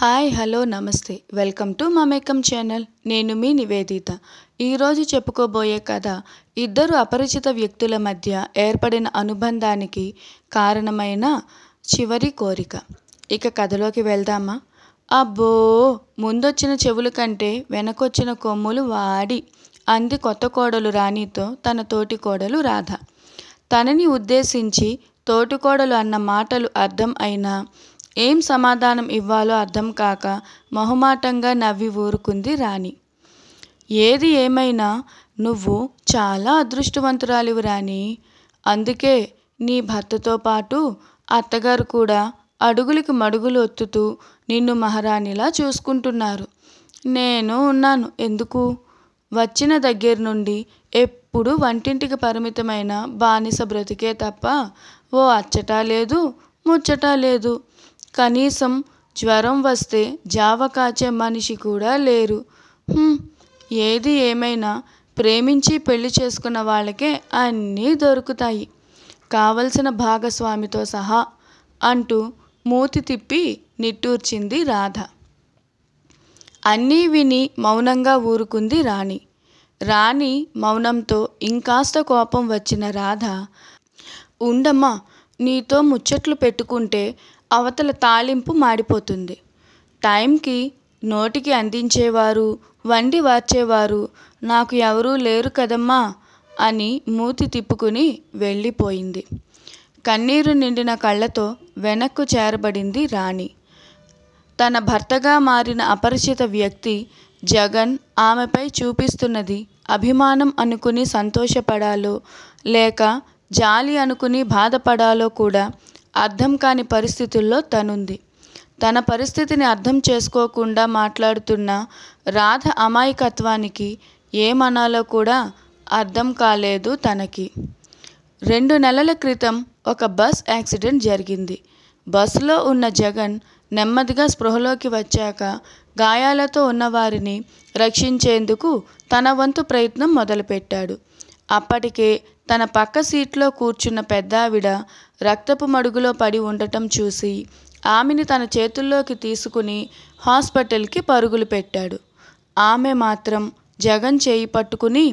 hi hello నమస్తే welcome to Mamekam channel నేను మీ నివేదిత ఈరోజు చెప్పుకోబోయే కథ ఇద్దరు అపరిచిత వ్యక్తుల మధ్య ఏర్పడిన అనుబంధానికి కారణమైన చివరి కోరిక ఇక కథలోకి వెళ్దామా అబ్బో ముందొచ్చిన చెవుల కంటే వెనకొచ్చిన కొమ్ములు వాడి అంది కొత్త కోడలు రాణితో తన తోటి కోడలు రాధ తనని ఉద్దేశించి తోటికోడలు అన్న మాటలు అర్థం అయినా ఏం సమాధానం ఇవ్వాలో అర్థం కాక మొహమాటంగా నవ్వి ఊరుకుంది రాణి ఏది ఏమైనా నువ్వు చాలా అదృష్టవంతురాలివి రాణి అందుకే నీ భర్తతో పాటు అత్తగారు కూడా అడుగులకి మడుగులు ఒత్తుతూ నిన్ను మహారాణిలా చూసుకుంటున్నారు నేను ఉన్నాను ఎందుకు వచ్చిన దగ్గర నుండి ఎప్పుడు వంటింటికి పరిమితమైన బానిస బ్రతికే తప్ప ఓ అచ్చటా లేదు ముచ్చటా లేదు కనీసం జ్వరం వస్తే జావ కాచే మనిషి కూడా లేరు ఏది ఏమైనా ప్రేమించి పెళ్లి చేసుకున్న వాళ్ళకే అన్నీ దొరుకుతాయి కావలసిన భాగస్వామితో సహా అంటూ మూతి తిప్పి నిట్టూర్చింది రాధ అన్నీ విని మౌనంగా ఊరుకుంది రాణి రాణి మౌనంతో ఇంకాస్త కోపం వచ్చిన రాధ ఉండమ్మా నీతో ముచ్చట్లు పెట్టుకుంటే అవతల తాలింపు మాడిపోతుంది టైంకి నోటికి అందించేవారు వండి వార్చేవారు నాకు ఎవరూ లేరు కదమ్మా అని మూతి తిప్పుకుని వెళ్ళిపోయింది కన్నీరు నిండిన కళ్ళతో వెనక్కు చేరబడింది రాణి తన భర్తగా మారిన అపరిచిత వ్యక్తి జగన్ ఆమెపై చూపిస్తున్నది అభిమానం అనుకుని సంతోషపడాలో లేక జాలి అనుకుని బాధపడాలో కూడా అర్థం కాని పరిస్థితుల్లో తనుంది తన పరిస్థితిని అర్థం చేసుకోకుండా మాట్లాడుతున్న రాధ అమాయకత్వానికి ఏమనాలో కూడా అర్థం కాలేదు తనకి రెండు నెలల క్రితం ఒక బస్ యాక్సిడెంట్ జరిగింది బస్సులో ఉన్న జగన్ నెమ్మదిగా స్పృహలోకి వచ్చాక గాయాలతో ఉన్నవారిని రక్షించేందుకు తన వంతు ప్రయత్నం మొదలుపెట్టాడు అప్పటికే తన పక్క సీట్లో కూర్చున్న పెద్దావిడ రక్తపు మడుగులో పడి ఉండటం చూసి ఆమెని తన చేతుల్లోకి తీసుకుని హాస్పిటల్కి పరుగులు పెట్టాడు ఆమె మాత్రం జగన్ చేయి పట్టుకుని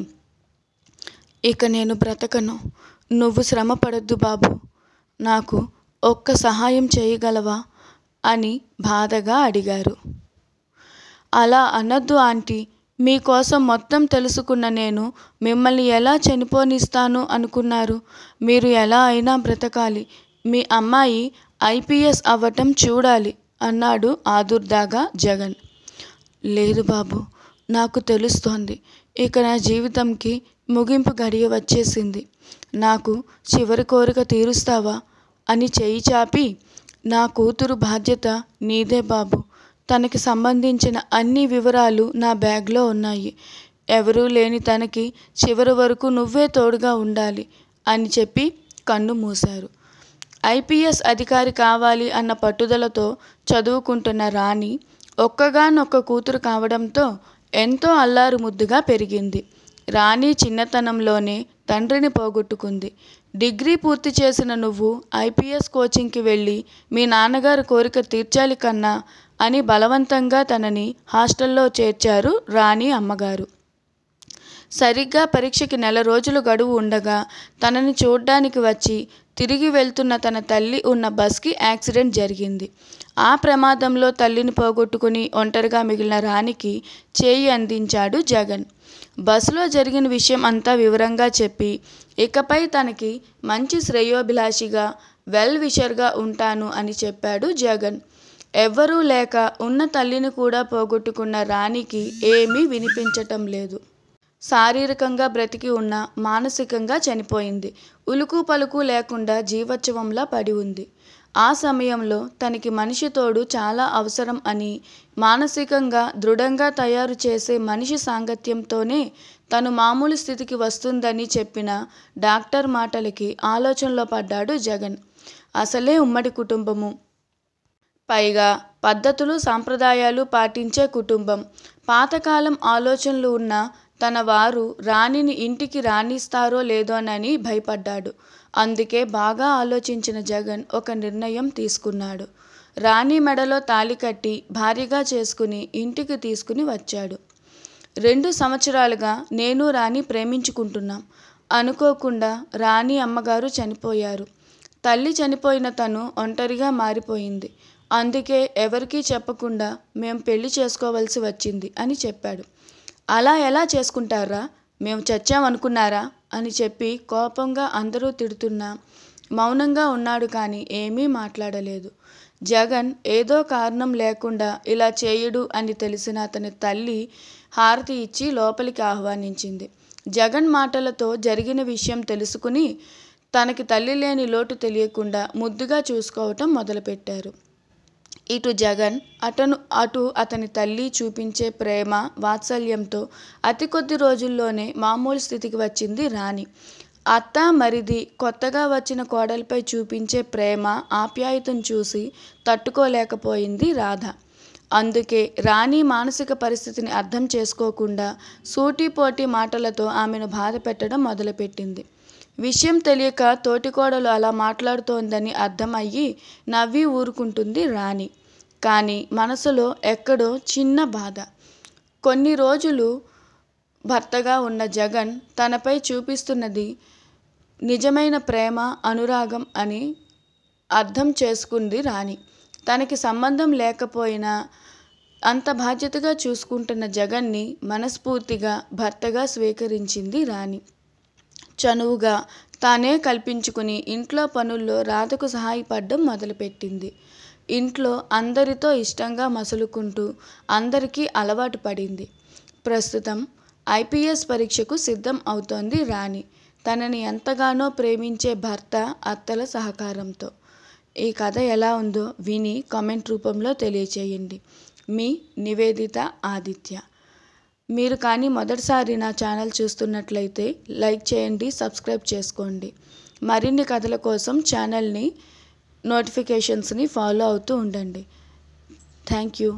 ఇక నేను బ్రతకను నువ్వు శ్రమ పడద్దు బాబు నాకు ఒక్క సహాయం చేయగలవా అని బాధగా అడిగారు అలా అనద్దు ఆంటీ మీకోసం మొత్తం తెలుసుకున్న నేను మిమ్మల్ని ఎలా చనిపోనిస్తాను అనుకున్నారు మీరు ఎలా అయినా బ్రతకాలి మీ అమ్మాయి ఐపీఎస్ అవ్వటం చూడాలి అన్నాడు ఆదుర్దాగా జగన్ లేదు బాబు నాకు తెలుస్తోంది ఇక నా జీవితంకి ముగింపు గడియ వచ్చేసింది నాకు చివరి కోరిక తీరుస్తావా అని చేయి చాపి నా కూతురు బాధ్యత నీదే బాబు తనకి సంబంధించిన అన్ని వివరాలు నా బ్యాగ్లో ఉన్నాయి ఎవరూ లేని తనకి చివరి వరకు నువ్వే తోడుగా ఉండాలి అని చెప్పి కన్ను మూశారు ఐపీఎస్ అధికారి కావాలి అన్న పట్టుదలతో చదువుకుంటున్న రాణి ఒక్కగానొక్క కూతురు కావడంతో ఎంతో అల్లారు ముద్దుగా పెరిగింది రాణి చిన్నతనంలోనే తండ్రిని పోగొట్టుకుంది డిగ్రీ పూర్తి చేసిన నువ్వు ఐపీఎస్ కోచింగ్కి వెళ్ళి మీ నాన్నగారు కోరిక తీర్చాలి కన్నా అని బలవంతంగా తనని హాస్టల్లో చేర్చారు రాణి అమ్మగారు సరిగ్గా పరీక్షకి నెల రోజులు గడువు ఉండగా తనని చూడ్డానికి వచ్చి తిరిగి వెళ్తున్న తన తల్లి ఉన్న బస్కి యాక్సిడెంట్ జరిగింది ఆ ప్రమాదంలో తల్లిని పోగొట్టుకుని ఒంటరిగా మిగిలిన రాణికి చేయి అందించాడు జగన్ బస్సులో జరిగిన విషయం అంతా వివరంగా చెప్పి ఇకపై తనకి మంచి శ్రేయోభిలాషిగా వెల్ విషర్గా ఉంటాను అని చెప్పాడు జగన్ ఎవ్వరూ లేక ఉన్న తల్లిని కూడా పోగొట్టుకున్న రాణికి ఏమీ వినిపించటం లేదు శారీరకంగా బ్రతికి ఉన్న మానసికంగా చనిపోయింది ఉలుకు పలుకు లేకుండా జీవోత్సవంలా పడి ఉంది ఆ సమయంలో తనకి మనిషి తోడు చాలా అవసరం అని మానసికంగా దృఢంగా తయారు చేసే మనిషి సాంగత్యంతోనే తను మామూలు స్థితికి వస్తుందని చెప్పిన డాక్టర్ మాటలకి ఆలోచనలో పడ్డాడు జగన్ అసలే ఉమ్మడి కుటుంబము పైగా పద్ధతులు సాంప్రదాయాలు పాటించే కుటుంబం పాతకాలం ఆలోచనలు ఉన్న తన వారు రాణిని ఇంటికి రాణిస్తారో లేదోనని భయపడ్డాడు అందుకే బాగా ఆలోచించిన జగన్ ఒక నిర్ణయం తీసుకున్నాడు రాణి మెడలో తాళి కట్టి భారీగా చేసుకుని ఇంటికి తీసుకుని వచ్చాడు రెండు సంవత్సరాలుగా నేను రాణి ప్రేమించుకుంటున్నాం అనుకోకుండా రాణి అమ్మగారు చనిపోయారు తల్లి చనిపోయిన తను ఒంటరిగా మారిపోయింది అందుకే ఎవరికీ చెప్పకుండా మేము పెళ్లి చేసుకోవలసి వచ్చింది అని చెప్పాడు అలా ఎలా చేసుకుంటారా మేము చచ్చామనుకున్నారా అని చెప్పి కోపంగా అందరూ తిడుతున్నా మౌనంగా ఉన్నాడు కానీ ఏమీ మాట్లాడలేదు జగన్ ఏదో కారణం లేకుండా ఇలా చేయడు అని తెలిసిన అతని తల్లి హారతి ఇచ్చి లోపలికి ఆహ్వానించింది జగన్ మాటలతో జరిగిన విషయం తెలుసుకుని తనకి తల్లి లేని లోటు తెలియకుండా ముద్దుగా చూసుకోవటం మొదలుపెట్టారు ఇటు జగన్ అటను అటు అతని తల్లి చూపించే ప్రేమ వాత్సల్యంతో అతి కొద్ది రోజుల్లోనే మామూలు స్థితికి వచ్చింది రాణి అత్త మరిది కొత్తగా వచ్చిన కోడలపై చూపించే ప్రేమ ఆప్యాయతను చూసి తట్టుకోలేకపోయింది రాధ అందుకే రాణి మానసిక పరిస్థితిని అర్థం చేసుకోకుండా సూటిపోటీ మాటలతో ఆమెను బాధ పెట్టడం మొదలుపెట్టింది విషయం తెలియక తోటికోడలు అలా మాట్లాడుతోందని అర్థం అయ్యి నవ్వి ఊరుకుంటుంది రాణి కానీ మనసులో ఎక్కడో చిన్న బాధ కొన్ని రోజులు భర్తగా ఉన్న జగన్ తనపై చూపిస్తున్నది నిజమైన ప్రేమ అనురాగం అని అర్థం చేసుకుంది రాణి తనకి సంబంధం లేకపోయినా అంత బాధ్యతగా చూసుకుంటున్న జగన్ని మనస్ఫూర్తిగా భర్తగా స్వీకరించింది రాణి చనువుగా తానే కల్పించుకుని ఇంట్లో పనుల్లో రాధకు సహాయపడడం మొదలుపెట్టింది ఇంట్లో అందరితో ఇష్టంగా మసులుకుంటూ అందరికీ అలవాటు పడింది ప్రస్తుతం ఐపీఎస్ పరీక్షకు సిద్ధం అవుతోంది రాణి తనని ఎంతగానో ప్రేమించే భర్త అత్తల సహకారంతో ఈ కథ ఎలా ఉందో విని కామెంట్ రూపంలో తెలియచేయండి మీ నివేదిత ఆదిత్య మీరు కానీ మొదటిసారి నా ఛానల్ చూస్తున్నట్లయితే లైక్ చేయండి సబ్స్క్రైబ్ చేసుకోండి మరిన్ని కథల కోసం ఛానల్ని నోటిఫికేషన్స్ని ఫాలో అవుతూ ఉండండి థ్యాంక్ యూ